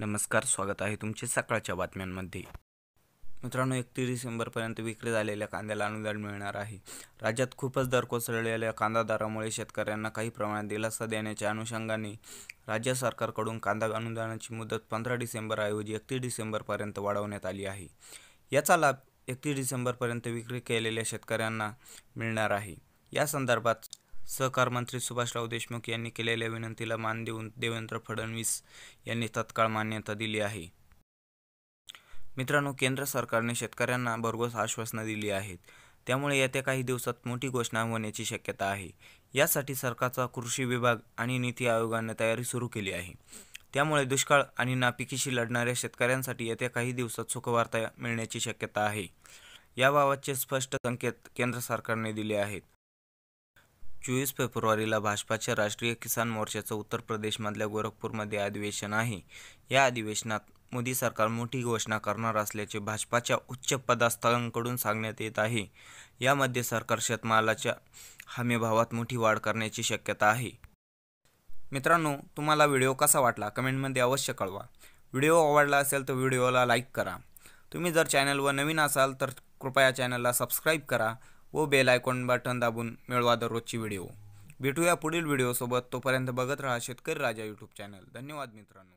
नमस्कार स्वागत आहे तुमचे सकाळच्या बातम्यांमध्ये मित्रांनो एकतीस डिसेंबरपर्यंत विक्री झालेल्या कांद्याला अनुदान मिळणार आहे राज्यात खूपच दर कोसळलेल्या कांदा दरामुळे शेतकऱ्यांना काही प्रमाणात दिलासा देण्याच्या अनुषंगाने राज्य सरकारकडून कांदा अनुदानाची मुदत पंधरा डिसेंबरऐवजी एकतीस डिसेंबरपर्यंत वाढवण्यात आली आहे याचा लाभ एकतीस डिसेंबरपर्यंत विक्री केलेल्या शेतकऱ्यांना मिळणार आहे या संदर्भात सहकार मंत्री सुभाषराव देशमुख यांनी केलेल्या विनंतीला मान देऊन देवेंद्र फडणवीस यांनी तत्काळ मान्यता दिली आहे मित्रांनो केंद्र सरकारने शेतकऱ्यांना भरघोस आश्वासनं दिली आहेत त्यामुळे येत्या काही दिवसात मोठी घोषणा होण्याची शक्यता आहे यासाठी सरकारचा कृषी विभाग आणि नीती आयोगाने तयारी सुरू केली आहे त्यामुळे दुष्काळ आणि नापिकीशी लढणाऱ्या शेतकऱ्यांसाठी येत्या काही दिवसात सुखवार्ता मिळण्याची शक्यता आहे याबाबतचे स्पष्ट संकेत केंद्र सरकारने दिले आहेत चोवीस फेब्रुवारीला भाजपाच्या राष्ट्रीय किसान मोर्चाचं उत्तर प्रदेशमधल्या गोरखपूरमध्ये अधिवेशन आहे या अधिवेशनात मोदी सरकार मोठी घोषणा करणार असल्याचे भाजपाच्या उच्च पदास्थांकडून सांगण्यात येत आहे यामध्ये सरकार शेतमालाच्या हमीभावात मोठी वाढ करण्याची शक्यता आहे मित्रांनो तुम्हाला व्हिडिओ कसा वाटला कमेंटमध्ये अवश्य कळवा व्हिडिओ आवडला असेल तर व्हिडिओला लाईक करा तुम्ही जर चॅनलवर नवीन असाल तर कृपया चॅनलला सबस्क्राईब करा व बेल आयकॉन बटन दाबून मिळवा दररोजची व्हिडिओ भेटूया पुढील व्हिडिओसोबत तोपर्यंत बघत राहा शेतकरी राजा यूट्यूब चॅनल धन्यवाद मित्रांनो